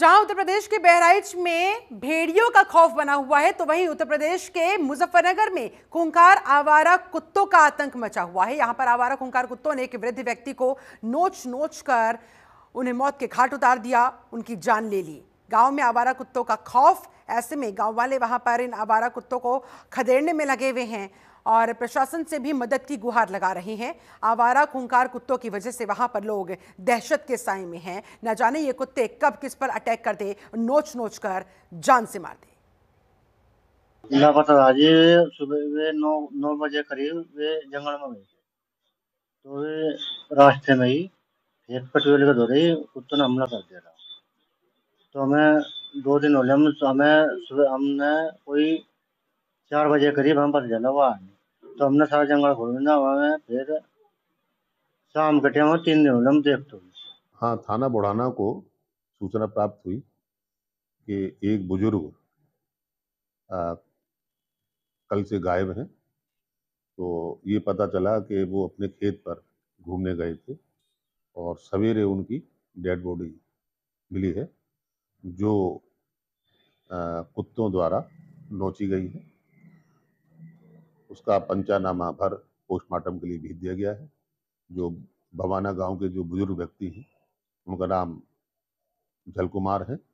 जहां उत्तर प्रदेश के बहराइच में भेड़ियों का खौफ बना हुआ है तो वहीं उत्तर प्रदेश के मुजफ्फरनगर में खुंकार आवारा कुत्तों का आतंक मचा हुआ है यहां पर आवारा खुंकार कुत्तों ने एक वृद्ध व्यक्ति को नोच नोच कर उन्हें मौत के घाट उतार दिया उनकी जान ले ली गांव में आवारा कुत्तों का खौफ ऐसे में गांव वाले वहां पर इन आवारा कुत्तों को खदेड़ने में लगे हुए हैं और प्रशासन से भी मदद की गुहार लगा रहे हैं आवारा खूंखार कुत्तों की वजह से वहां पर लोग दहशत के साय में हैं न जाने ये कुत्ते कब किस पर अटैक कर दे नोच नोच कर जान से मार दे सुबह वे नौ नौ बजे करीब वे जंगल में गए तो वे रास्ते में ही एक पटवेल का दौरे कुत्तों ने हमला कर दिया था तो हमें दो दिन हो हम तो हमें सुबह हमने कोई चार बजे करीब हम पता चला आने तो हमने सारा जंगल घूमना हमें फिर शाम के टाइम तीन दिन हो हम देखते तो हाँ थाना बुढ़ाना को सूचना प्राप्त हुई कि एक बुजुर्ग कल से गायब हैं तो ये पता चला कि वो अपने खेत पर घूमने गए थे और सवेरे उनकी डेड बॉडी मिली है जो कुत्तों द्वारा नोची गई है उसका पंचानामा भर पोस्टमार्टम के लिए भेज दिया गया है जो भवाना गांव के जो बुजुर्ग व्यक्ति हैं उनका नाम जल कुमार है